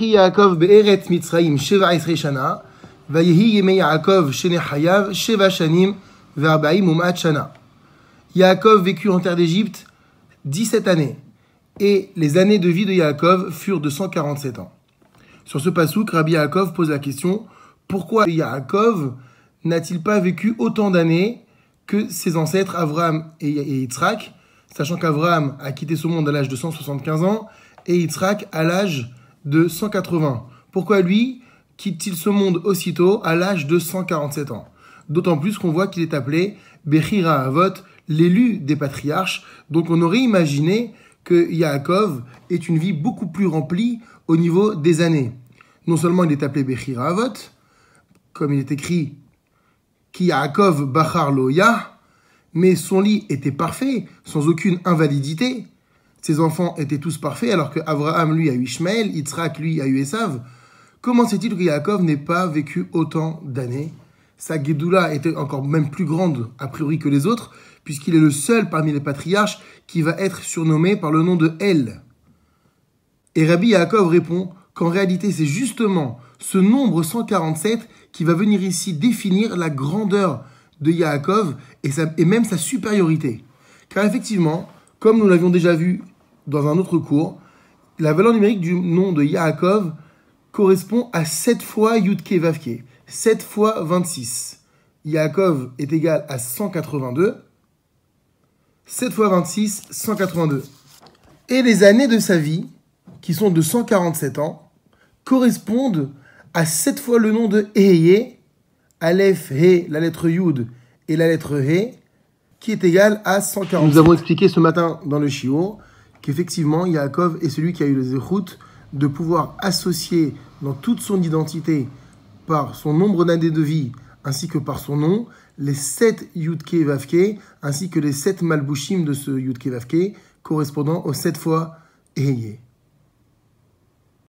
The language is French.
Yaakov vécut en terre d'Égypte 17 années, et les années de vie de Yaakov furent de 147 ans. Sur ce passouk, Rabbi Yaakov pose la question pourquoi Yaakov n'a-t-il pas vécu autant d'années que ses ancêtres Avram et Yitzhak sachant qu'Abraham a quitté ce monde à l'âge de 175 ans et Yitzhak à l'âge de 180. Pourquoi lui quitte-t-il ce monde aussitôt à l'âge de 147 ans D'autant plus qu'on voit qu'il est appelé Bechira Avot, l'élu des patriarches. Donc on aurait imaginé que Yaakov ait une vie beaucoup plus remplie au niveau des années. Non seulement il est appelé Bechira Avot, comme il est écrit qui Yaakov Bachar Loya, mais son lit était parfait, sans aucune invalidité. Ses enfants étaient tous parfaits, alors que Abraham, lui, a eu Ishmael, Yitzhak, lui, a eu Esav. Comment c'est-il que Yaakov n'ait pas vécu autant d'années Sa Gédoula était encore même plus grande, a priori, que les autres, puisqu'il est le seul parmi les patriarches qui va être surnommé par le nom de El. Et Rabbi Yaakov répond qu'en réalité, c'est justement ce nombre 147 qui va venir ici définir la grandeur de Yaakov et, sa, et même sa supériorité. Car effectivement, comme nous l'avions déjà vu dans un autre cours, la valeur numérique du nom de Yaakov correspond à 7 fois Yudke Vavke, 7 fois 26. Yaakov est égal à 182. 7 fois 26, 182. Et les années de sa vie, qui sont de 147 ans, correspondent à 7 fois le nom de Eheye. Aleph, He, la lettre Yud et la lettre He, qui est égale à 140. Nous avons expliqué ce matin dans le Shiur qu'effectivement, Yaakov est celui qui a eu le zechut de pouvoir associer dans toute son identité, par son nombre d'années de vie, ainsi que par son nom, les sept Yudke Vavke, ainsi que les sept Malbushim de ce Yudke Vavke, correspondant aux sept fois Eye.